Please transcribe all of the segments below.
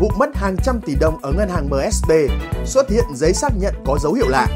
vụ mất hàng trăm tỷ đồng ở ngân hàng MSB, xuất hiện giấy xác nhận có dấu hiệu lạ.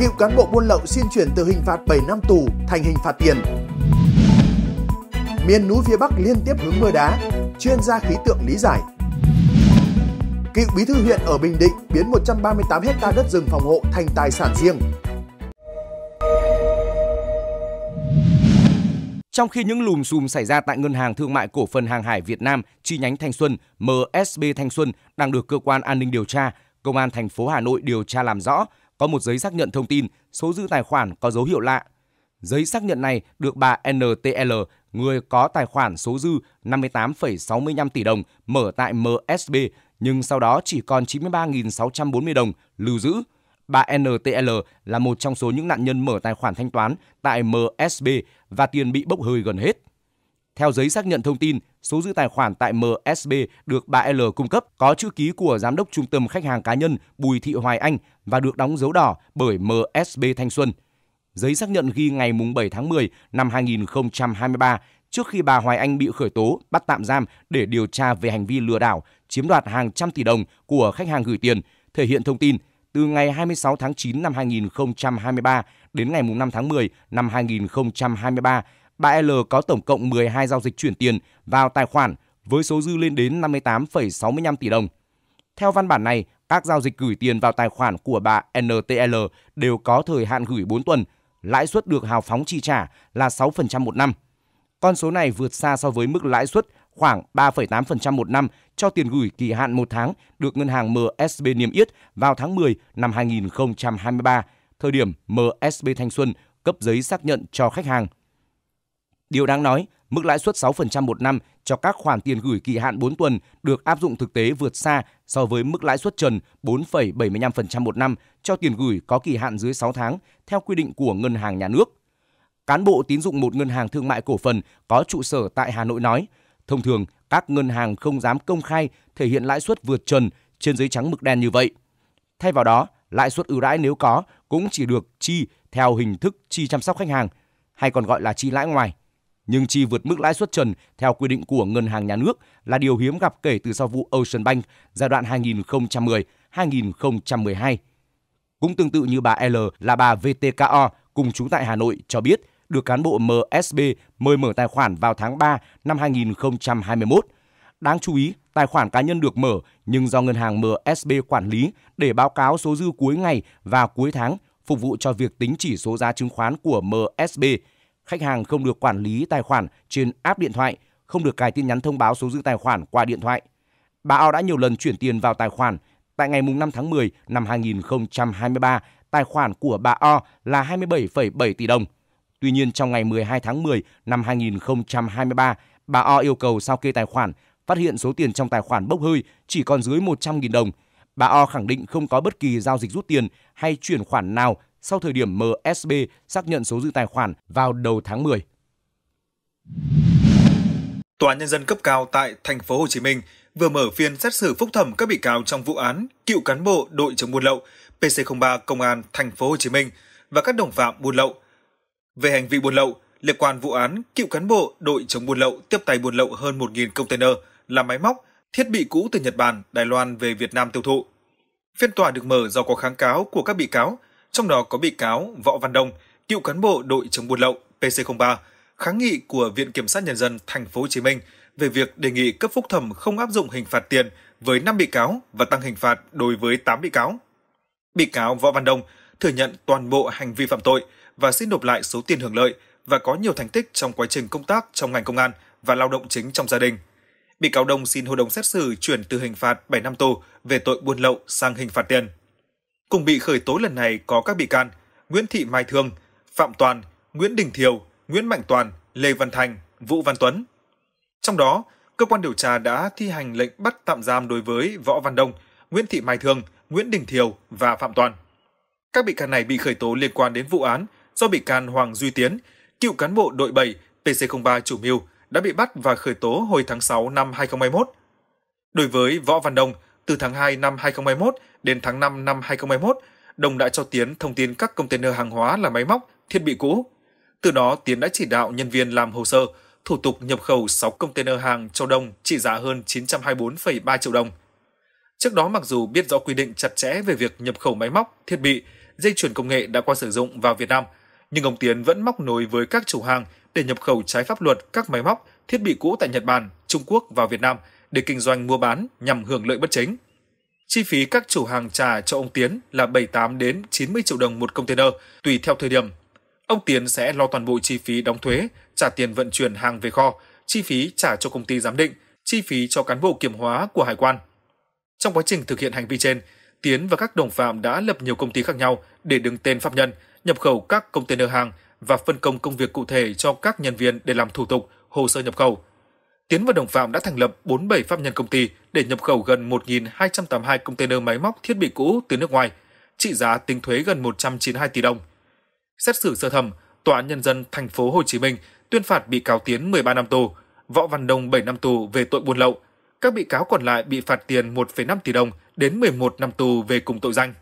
Cựu cán bộ buôn lậu xin chuyển từ hình phạt 7 năm tù thành hình phạt tiền. Miền núi phía Bắc liên tiếp hướng mưa đá, chuyên gia khí tượng lý giải. Cựu bí thư huyện ở Bình Định biến 138 hecta đất rừng phòng hộ thành tài sản riêng, Trong khi những lùm xùm xảy ra tại Ngân hàng Thương mại Cổ phần Hàng hải Việt Nam chi nhánh Thanh Xuân MSB Thanh Xuân đang được cơ quan an ninh điều tra, công an thành phố Hà Nội điều tra làm rõ, có một giấy xác nhận thông tin số dư tài khoản có dấu hiệu lạ. Giấy xác nhận này được bà NTL, người có tài khoản số dư 58,65 tỷ đồng mở tại MSB nhưng sau đó chỉ còn 93.640 đồng lưu giữ bà NTL là một trong số những nạn nhân mở tài khoản thanh toán tại MSB và tiền bị bốc hơi gần hết. Theo giấy xác nhận thông tin, số dư tài khoản tại MSB được bà L cung cấp có chữ ký của giám đốc trung tâm khách hàng cá nhân Bùi Thị Hoài Anh và được đóng dấu đỏ bởi MSB Thanh Xuân. Giấy xác nhận ghi ngày 7 tháng 10 năm 2023 trước khi bà Hoài Anh bị khởi tố, bắt tạm giam để điều tra về hành vi lừa đảo, chiếm đoạt hàng trăm tỷ đồng của khách hàng gửi tiền, thể hiện thông tin từ ngày 26 tháng 9 năm 2023 đến ngày 5 tháng 10 năm 2023, bà L có tổng cộng 12 giao dịch chuyển tiền vào tài khoản với số dư lên đến 58,65 tỷ đồng. Theo văn bản này, các giao dịch gửi tiền vào tài khoản của bà NTL đều có thời hạn gửi 4 tuần, lãi suất được hào phóng chi trả là 6% một năm. Con số này vượt xa so với mức lãi suất khoảng 3,8% một năm cho tiền gửi kỳ hạn một tháng được ngân hàng MSB niêm yết vào tháng 10 năm 2023, thời điểm MSB Thanh Xuân cấp giấy xác nhận cho khách hàng. Điều đáng nói, mức lãi suất 6% một năm cho các khoản tiền gửi kỳ hạn 4 tuần được áp dụng thực tế vượt xa so với mức lãi suất trần 4,75% một năm cho tiền gửi có kỳ hạn dưới 6 tháng theo quy định của Ngân hàng Nhà nước. Cán bộ tín dụng một ngân hàng thương mại cổ phần có trụ sở tại Hà Nội nói, Thông thường, các ngân hàng không dám công khai thể hiện lãi suất vượt trần trên giấy trắng mực đen như vậy. Thay vào đó, lãi suất ưu đãi nếu có cũng chỉ được chi theo hình thức chi chăm sóc khách hàng hay còn gọi là chi lãi ngoài. Nhưng chi vượt mức lãi suất trần theo quy định của ngân hàng nhà nước là điều hiếm gặp kể từ sau vụ Ocean Bank giai đoạn 2010-2012. Cũng tương tự như bà L là bà VTKO cùng chú tại Hà Nội cho biết – được cán bộ MSB mời mở tài khoản vào tháng 3 năm 2021. Đáng chú ý, tài khoản cá nhân được mở nhưng do ngân hàng MSB quản lý để báo cáo số dư cuối ngày và cuối tháng phục vụ cho việc tính chỉ số giá chứng khoán của MSB. Khách hàng không được quản lý tài khoản trên app điện thoại, không được cài tin nhắn thông báo số dư tài khoản qua điện thoại. Bà Ao đã nhiều lần chuyển tiền vào tài khoản. Tại ngày 5 tháng 10 năm 2023, tài khoản của bà O là 27,7 tỷ đồng. Tuy nhiên, trong ngày 12 tháng 10 năm 2023, bà O yêu cầu sao kê tài khoản, phát hiện số tiền trong tài khoản bốc hơi chỉ còn dưới 100.000 đồng. Bà O khẳng định không có bất kỳ giao dịch rút tiền hay chuyển khoản nào sau thời điểm MSB xác nhận số dư tài khoản vào đầu tháng 10. Tòa nhân dân cấp cao tại thành phố Hồ Chí Minh vừa mở phiên xét xử phúc thẩm các bị cáo trong vụ án cựu cán bộ đội chống buôn lậu PC03 Công an thành phố Hồ Chí Minh và các đồng phạm buôn lậu về hành vi buôn lậu liên quan vụ án cựu cán bộ đội chống buôn lậu tiếp tay buôn lậu hơn 1.000 container là máy móc, thiết bị cũ từ Nhật Bản, Đài Loan về Việt Nam tiêu thụ. Phiên tòa được mở do có kháng cáo của các bị cáo, trong đó có bị cáo Võ Văn Đông, cựu cán bộ đội chống buôn lậu PC03, kháng nghị của Viện Kiểm sát Nhân dân Thành phố Hồ Chí Minh về việc đề nghị cấp phúc thẩm không áp dụng hình phạt tiền với 5 bị cáo và tăng hình phạt đối với 8 bị cáo. Bị cáo Võ Văn Đông thừa nhận toàn bộ hành vi phạm tội – và xin nộp lại số tiền hưởng lợi và có nhiều thành tích trong quá trình công tác trong ngành công an và lao động chính trong gia đình. Bị cáo Đông xin hội đồng xét xử chuyển từ hình phạt 7 năm tù về tội buôn lậu sang hình phạt tiền. Cùng bị khởi tố lần này có các bị can Nguyễn Thị Mai Thương, Phạm Toàn, Nguyễn Đình Thiều, Nguyễn Mạnh Toàn, Lê Văn Thành, Vũ Văn Tuấn. Trong đó, cơ quan điều tra đã thi hành lệnh bắt tạm giam đối với Võ Văn Đông, Nguyễn Thị Mai Thương, Nguyễn Đình Thiều và Phạm Toàn. Các bị can này bị khởi tố liên quan đến vụ án do bị can Hoàng Duy Tiến, cựu cán bộ đội 7 PC03 chủ mưu đã bị bắt và khởi tố hồi tháng 6 năm 2021. Đối với Võ Văn Đông, từ tháng 2 năm 2021 đến tháng 5 năm 2021, Đông đã cho Tiến thông tin các container hàng hóa là máy móc, thiết bị cũ. Từ đó, Tiến đã chỉ đạo nhân viên làm hồ sơ, thủ tục nhập khẩu 6 container hàng cho Đông trị giá hơn 924,3 triệu đồng. Trước đó mặc dù biết rõ quy định chặt chẽ về việc nhập khẩu máy móc, thiết bị, dây chuyển công nghệ đã qua sử dụng vào Việt Nam – nhưng ông Tiến vẫn móc nối với các chủ hàng để nhập khẩu trái pháp luật các máy móc, thiết bị cũ tại Nhật Bản, Trung Quốc và Việt Nam để kinh doanh mua bán nhằm hưởng lợi bất chính. Chi phí các chủ hàng trả cho ông Tiến là 78 đến 90 triệu đồng một container tùy theo thời điểm. Ông Tiến sẽ lo toàn bộ chi phí đóng thuế, trả tiền vận chuyển hàng về kho, chi phí trả cho công ty giám định, chi phí cho cán bộ kiểm hóa của hải quan. Trong quá trình thực hiện hành vi trên, Tiến và các đồng phạm đã lập nhiều công ty khác nhau để đứng tên pháp nhân – nhập khẩu các container hàng và phân công công việc cụ thể cho các nhân viên để làm thủ tục, hồ sơ nhập khẩu. Tiến và đồng phạm đã thành lập 47 pháp nhân công ty để nhập khẩu gần 1.282 container máy móc thiết bị cũ từ nước ngoài, trị giá tính thuế gần 192 tỷ đồng. Xét xử sơ thẩm, Tòa án Nhân dân thành phố Hồ Chí Minh tuyên phạt bị cáo Tiến 13 năm tù, Võ Văn Đông 7 năm tù về tội buôn lậu. Các bị cáo còn lại bị phạt tiền 1,5 tỷ đồng đến 11 năm tù về cùng tội danh.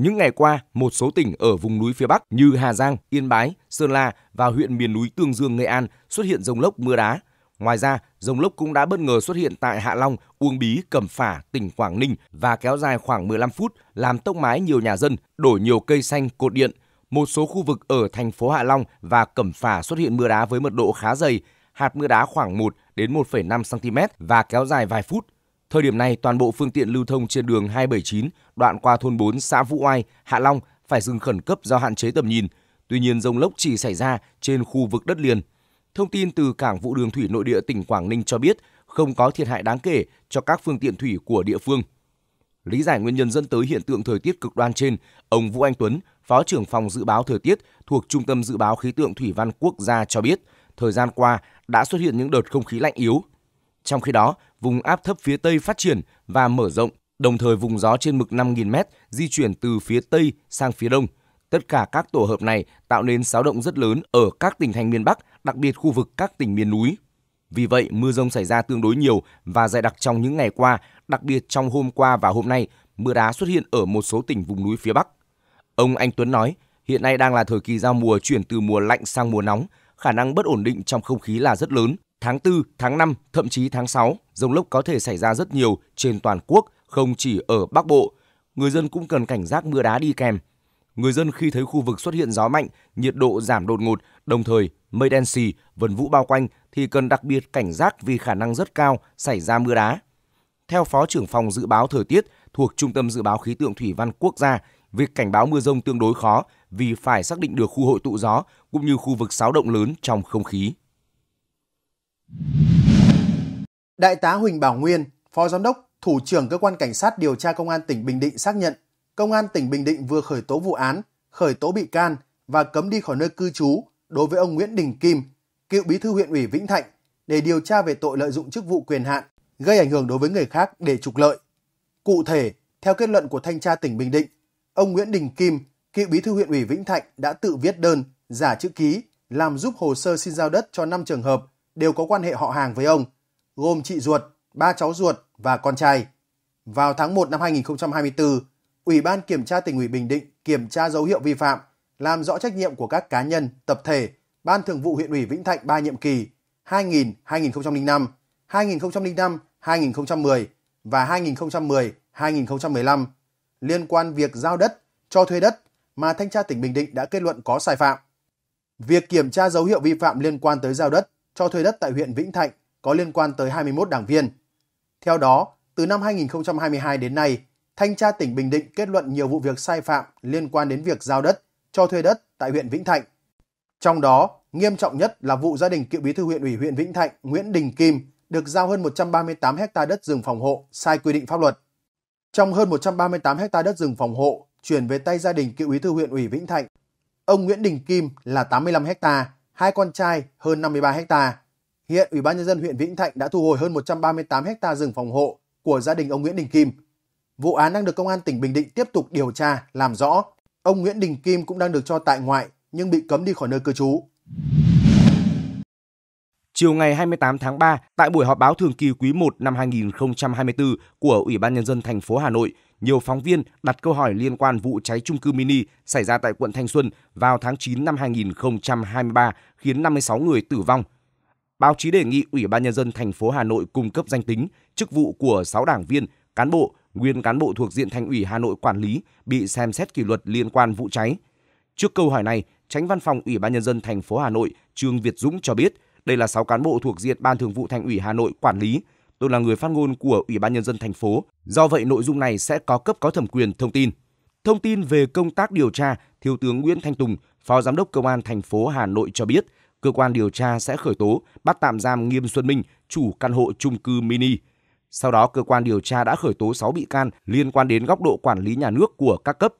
Những ngày qua, một số tỉnh ở vùng núi phía Bắc như Hà Giang, Yên Bái, Sơn La và huyện miền núi Tương Dương, Nghệ An xuất hiện rông lốc mưa đá. Ngoài ra, rông lốc cũng đã bất ngờ xuất hiện tại Hạ Long, Uông Bí, Cẩm Phả, tỉnh Quảng Ninh và kéo dài khoảng 15 phút, làm tốc mái nhiều nhà dân, đổ nhiều cây xanh, cột điện. Một số khu vực ở thành phố Hạ Long và Cẩm Phả xuất hiện mưa đá với mật độ khá dày, hạt mưa đá khoảng 1 đến 1,5 cm và kéo dài vài phút, Thời điểm này, toàn bộ phương tiện lưu thông trên đường 279 đoạn qua thôn 4 xã Vũ Oai, Hạ Long phải dừng khẩn cấp do hạn chế tầm nhìn. Tuy nhiên, rông lốc chỉ xảy ra trên khu vực đất liền. Thông tin từ Cảng vụ đường thủy nội địa tỉnh Quảng Ninh cho biết không có thiệt hại đáng kể cho các phương tiện thủy của địa phương. Lý giải nguyên nhân dẫn tới hiện tượng thời tiết cực đoan trên, ông Vũ Anh Tuấn, Phó trưởng phòng dự báo thời tiết thuộc Trung tâm dự báo khí tượng thủy văn quốc gia cho biết, thời gian qua đã xuất hiện những đợt không khí lạnh yếu trong khi đó, vùng áp thấp phía Tây phát triển và mở rộng, đồng thời vùng gió trên mực 5.000m di chuyển từ phía Tây sang phía Đông. Tất cả các tổ hợp này tạo nên xáo động rất lớn ở các tỉnh thành miền Bắc, đặc biệt khu vực các tỉnh miền núi. Vì vậy, mưa rông xảy ra tương đối nhiều và dày đặc trong những ngày qua, đặc biệt trong hôm qua và hôm nay, mưa đá xuất hiện ở một số tỉnh vùng núi phía Bắc. Ông Anh Tuấn nói, hiện nay đang là thời kỳ giao mùa chuyển từ mùa lạnh sang mùa nóng, khả năng bất ổn định trong không khí là rất lớn tháng 4, tháng 5, thậm chí tháng 6, rông lốc có thể xảy ra rất nhiều trên toàn quốc, không chỉ ở Bắc Bộ. Người dân cũng cần cảnh giác mưa đá đi kèm. Người dân khi thấy khu vực xuất hiện gió mạnh, nhiệt độ giảm đột ngột, đồng thời mây đen xì, vần vũ bao quanh thì cần đặc biệt cảnh giác vì khả năng rất cao xảy ra mưa đá. Theo Phó trưởng phòng dự báo thời tiết thuộc Trung tâm Dự báo Khí tượng Thủy văn Quốc gia, việc cảnh báo mưa rông tương đối khó vì phải xác định được khu hội tụ gió cũng như khu vực xáo động lớn trong không khí. Đại tá Huỳnh Bảo Nguyên, Phó Giám đốc, Thủ trưởng Cơ quan Cảnh sát điều tra Công an tỉnh Bình Định xác nhận, Công an tỉnh Bình Định vừa khởi tố vụ án, khởi tố bị can và cấm đi khỏi nơi cư trú đối với ông Nguyễn Đình Kim, cựu bí thư huyện ủy Vĩnh Thạnh để điều tra về tội lợi dụng chức vụ quyền hạn gây ảnh hưởng đối với người khác để trục lợi. Cụ thể, theo kết luận của thanh tra tỉnh Bình Định, ông Nguyễn Đình Kim, cựu bí thư huyện ủy Vĩnh Thạnh đã tự viết đơn, giả chữ ký, làm giúp hồ sơ xin giao đất cho 5 trường hợp đều có quan hệ họ hàng với ông, gồm chị ruột, ba cháu ruột và con trai. Vào tháng 1 năm 2024, Ủy ban Kiểm tra tỉnh ủy Bình Định kiểm tra dấu hiệu vi phạm, làm rõ trách nhiệm của các cá nhân, tập thể, Ban Thường vụ huyện ủy Vĩnh Thạnh 3 nhiệm kỳ 2000-2005, 2005-2010 và 2010-2015 liên quan việc giao đất, cho thuê đất mà thanh tra tỉnh Bình Định đã kết luận có sai phạm. Việc kiểm tra dấu hiệu vi phạm liên quan tới giao đất cho thuê đất tại huyện Vĩnh Thạnh có liên quan tới 21 đảng viên. Theo đó, từ năm 2022 đến nay, Thanh tra tỉnh Bình Định kết luận nhiều vụ việc sai phạm liên quan đến việc giao đất, cho thuê đất tại huyện Vĩnh Thạnh. Trong đó, nghiêm trọng nhất là vụ gia đình cựu bí thư huyện ủy huyện Vĩnh Thạnh Nguyễn Đình Kim được giao hơn 138 ha đất rừng phòng hộ sai quy định pháp luật. Trong hơn 138 ha đất rừng phòng hộ chuyển về tay gia đình cựu bí thư huyện ủy Vĩnh Thạnh, ông Nguyễn Đình Kim là 85 ha hai con trai hơn 53 hecta. Hiện Ủy ban nhân dân huyện Vĩnh Thạnh đã thu hồi hơn 138 hecta rừng phòng hộ của gia đình ông Nguyễn Đình Kim. Vụ án đang được công an tỉnh Bình Định tiếp tục điều tra, làm rõ. Ông Nguyễn Đình Kim cũng đang được cho tại ngoại nhưng bị cấm đi khỏi nơi cư trú. Chiều ngày 28 tháng 3, tại buổi họp báo thường kỳ quý 1 năm 2024 của Ủy ban nhân dân thành phố Hà Nội, nhiều phóng viên đặt câu hỏi liên quan vụ cháy trung cư mini xảy ra tại quận Thanh Xuân vào tháng 9 năm 2023 khiến 56 người tử vong. Báo chí đề nghị Ủy ban nhân dân thành phố Hà Nội cung cấp danh tính, chức vụ của 6 đảng viên, cán bộ, nguyên cán bộ thuộc diện Thành ủy Hà Nội quản lý bị xem xét kỷ luật liên quan vụ cháy. Trước câu hỏi này, Tránh Văn phòng Ủy ban nhân dân thành phố Hà Nội Trương Việt Dũng cho biết đây là 6 cán bộ thuộc diện Ban Thường vụ Thành ủy Hà Nội quản lý. Tôi là người phát ngôn của Ủy ban nhân dân thành phố. Do vậy nội dung này sẽ có cấp có thẩm quyền thông tin. Thông tin về công tác điều tra, Thiếu tướng Nguyễn Thanh Tùng, Phó Giám đốc Công an thành phố Hà Nội cho biết, cơ quan điều tra sẽ khởi tố, bắt tạm giam Nghiêm Xuân Minh, chủ căn hộ chung cư mini. Sau đó, cơ quan điều tra đã khởi tố 6 bị can liên quan đến góc độ quản lý nhà nước của các cấp,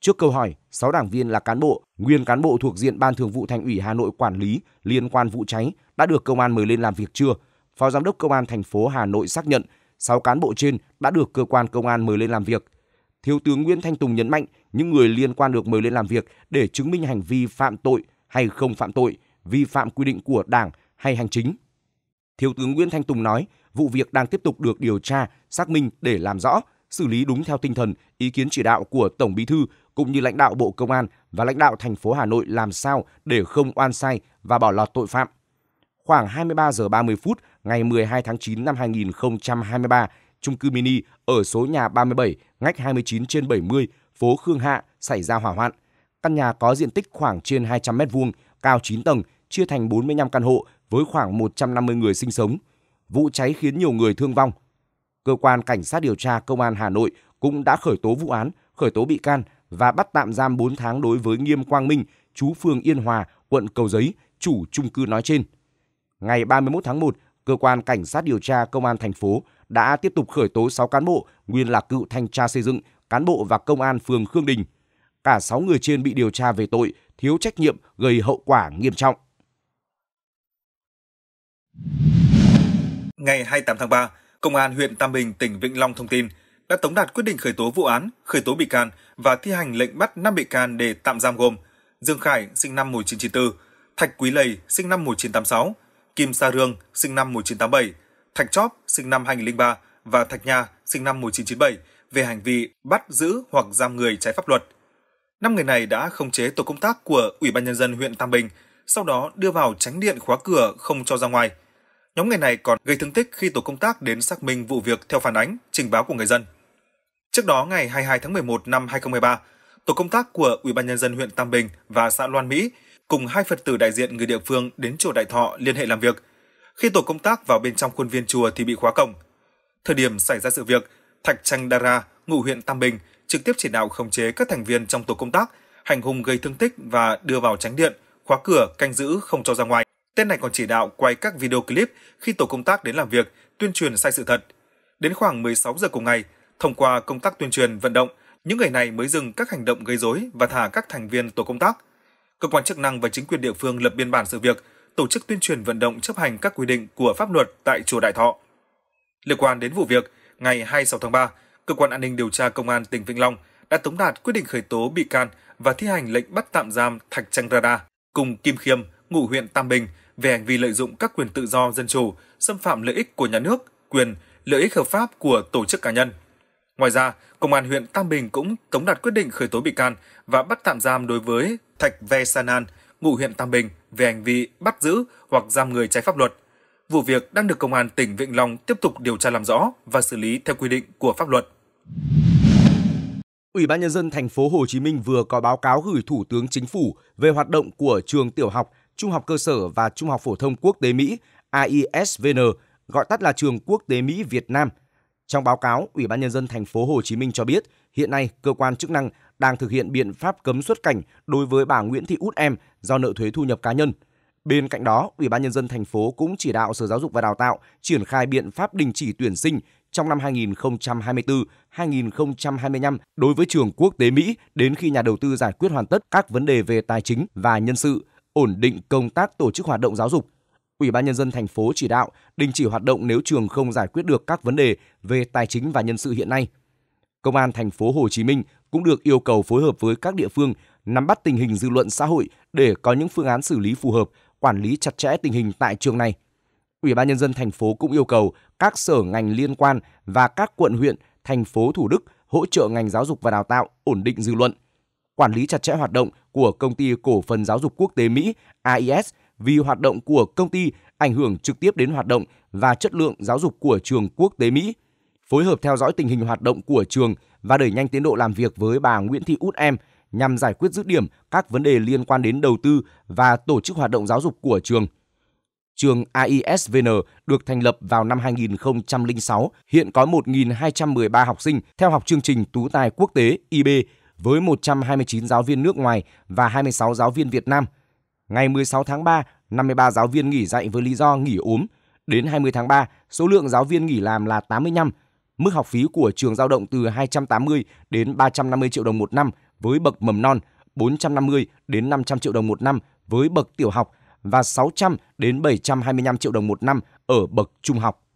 Trước câu hỏi, 6 đảng viên là cán bộ, nguyên cán bộ thuộc diện Ban Thường vụ Thành ủy Hà Nội quản lý liên quan vụ cháy đã được công an mời lên làm việc chưa? Phó Giám đốc Công an thành phố Hà Nội xác nhận 6 cán bộ trên đã được cơ quan công an mời lên làm việc. Thiếu tướng Nguyễn Thanh Tùng nhấn mạnh những người liên quan được mời lên làm việc để chứng minh hành vi phạm tội hay không phạm tội, vi phạm quy định của Đảng hay hành chính. Thiếu tướng Nguyễn Thanh Tùng nói, vụ việc đang tiếp tục được điều tra, xác minh để làm rõ, xử lý đúng theo tinh thần, ý kiến chỉ đạo của Tổng Bí thư, cũng như lãnh đạo Bộ Công an và lãnh đạo thành phố Hà Nội làm sao để không oan sai và bỏ lọt tội phạm. Khoảng 23 giờ 30 phút ngày 12 tháng 9 năm 2023, chung cư mini ở số nhà 37, ngách 29 trên 70, phố Khương Hạ xảy ra hỏa hoạn. Căn nhà có diện tích khoảng trên 200 m2, cao 9 tầng, chia thành 45 căn hộ với khoảng 150 người sinh sống. Vụ cháy khiến nhiều người thương vong. Cơ quan Cảnh sát điều tra Công an Hà Nội cũng đã khởi tố vụ án, khởi tố bị can và bắt tạm giam 4 tháng đối với Nghiêm Quang Minh, chú phường Yên Hòa, quận Cầu Giấy, chủ chung cư nói trên. Ngày 31 tháng 1, cơ quan cảnh sát điều tra công an thành phố đã tiếp tục khởi tố 6 cán bộ nguyên là cựu thanh tra xây dựng, cán bộ và công an phường Khương Đình. Cả 6 người trên bị điều tra về tội thiếu trách nhiệm gây hậu quả nghiêm trọng. Ngày 28 tháng 3, Công an huyện Tam Bình, tỉnh Vĩnh Long thông tin – đã tống đạt quyết định khởi tố vụ án, khởi tố bị can và thi hành lệnh bắt 5 bị can để tạm giam gồm Dương Khải sinh năm 1994, Thạch Quý Lầy sinh năm 1986, Kim Sa Rương sinh năm 1987, Thạch Chóp sinh năm 2003 và Thạch Nha sinh năm 1997 về hành vi bắt giữ hoặc giam người trái pháp luật. Năm người này đã khống chế tổ công tác của Ủy ban nhân dân huyện Tam Bình, sau đó đưa vào tránh điện khóa cửa không cho ra ngoài. Nhóm người này còn gây thương tích khi tổ công tác đến xác minh vụ việc theo phản ánh, trình báo của người dân. Trước đó ngày 22 tháng 11 năm 2013, tổ công tác của Ủy ban nhân dân huyện Tam Bình và xã Loan Mỹ cùng hai Phật tử đại diện người địa phương đến chùa Đại Thọ liên hệ làm việc. Khi tổ công tác vào bên trong khuôn viên chùa thì bị khóa cổng. Thời điểm xảy ra sự việc, Thạch Tranh Dara, ngụ huyện Tam Bình, trực tiếp chỉ đạo khống chế các thành viên trong tổ công tác, hành hung gây thương tích và đưa vào tránh điện, khóa cửa, canh giữ không cho ra ngoài. Tên này còn chỉ đạo quay các video clip khi tổ công tác đến làm việc, tuyên truyền sai sự thật. Đến khoảng 16 giờ cùng ngày, Thông qua công tác tuyên truyền vận động, những người này mới dừng các hành động gây rối và thả các thành viên tổ công tác. Cơ quan chức năng và chính quyền địa phương lập biên bản sự việc, tổ chức tuyên truyền vận động chấp hành các quy định của pháp luật tại chùa Đại Thọ. Liên quan đến vụ việc, ngày 26 tháng 3, cơ quan an ninh điều tra công an tỉnh Vĩnh Long đã tống đạt quyết định khởi tố bị can và thi hành lệnh bắt tạm giam Thạch Trang Rada cùng Kim Khiêm, ngụ huyện Tam Bình về hành vi lợi dụng các quyền tự do dân chủ, xâm phạm lợi ích của nhà nước, quyền, lợi ích hợp pháp của tổ chức cá nhân. Ngoài ra, Công an huyện Tam Bình cũng tống đạt quyết định khởi tố bị can và bắt tạm giam đối với Thạch Ve Sanan, ngụ huyện Tam Bình về hành vi bắt giữ hoặc giam người trái pháp luật. Vụ việc đang được Công an tỉnh Vĩnh Long tiếp tục điều tra làm rõ và xử lý theo quy định của pháp luật. Ủy ban nhân dân thành phố Hồ Chí Minh vừa có báo cáo gửi Thủ tướng Chính phủ về hoạt động của trường tiểu học, trung học cơ sở và trung học phổ thông quốc tế Mỹ AISVN, gọi tắt là trường quốc tế Mỹ Việt Nam – trong báo cáo, Ủy ban nhân dân thành phố Hồ Chí Minh cho biết, hiện nay cơ quan chức năng đang thực hiện biện pháp cấm xuất cảnh đối với bà Nguyễn Thị Út Em do nợ thuế thu nhập cá nhân. Bên cạnh đó, Ủy ban nhân dân thành phố cũng chỉ đạo Sở Giáo dục và Đào tạo triển khai biện pháp đình chỉ tuyển sinh trong năm 2024-2025 đối với trường quốc tế Mỹ đến khi nhà đầu tư giải quyết hoàn tất các vấn đề về tài chính và nhân sự, ổn định công tác tổ chức hoạt động giáo dục, Ủy ban nhân dân thành phố chỉ đạo đình chỉ hoạt động nếu trường không giải quyết được các vấn đề về tài chính và nhân sự hiện nay. Công an thành phố Hồ Chí Minh cũng được yêu cầu phối hợp với các địa phương nắm bắt tình hình dư luận xã hội để có những phương án xử lý phù hợp, quản lý chặt chẽ tình hình tại trường này. Ủy ban nhân dân thành phố cũng yêu cầu các sở ngành liên quan và các quận huyện, thành phố Thủ Đức hỗ trợ ngành giáo dục và đào tạo ổn định dư luận, quản lý chặt chẽ hoạt động của công ty cổ phần giáo dục quốc tế Mỹ AIS vì hoạt động của công ty ảnh hưởng trực tiếp đến hoạt động và chất lượng giáo dục của trường quốc tế Mỹ. Phối hợp theo dõi tình hình hoạt động của trường và đẩy nhanh tiến độ làm việc với bà Nguyễn Thị Út Em nhằm giải quyết dứt điểm các vấn đề liên quan đến đầu tư và tổ chức hoạt động giáo dục của trường. Trường AISVN được thành lập vào năm 2006, hiện có 1.213 học sinh theo học chương trình Tú tài quốc tế IB với 129 giáo viên nước ngoài và 26 giáo viên Việt Nam – Ngày 16 tháng 3, 53 giáo viên nghỉ dạy với lý do nghỉ ốm. Đến 20 tháng 3, số lượng giáo viên nghỉ làm là 85. Mức học phí của trường giao động từ 280 đến 350 triệu đồng một năm với bậc mầm non, 450 đến 500 triệu đồng một năm với bậc tiểu học và 600 đến 725 triệu đồng một năm ở bậc trung học.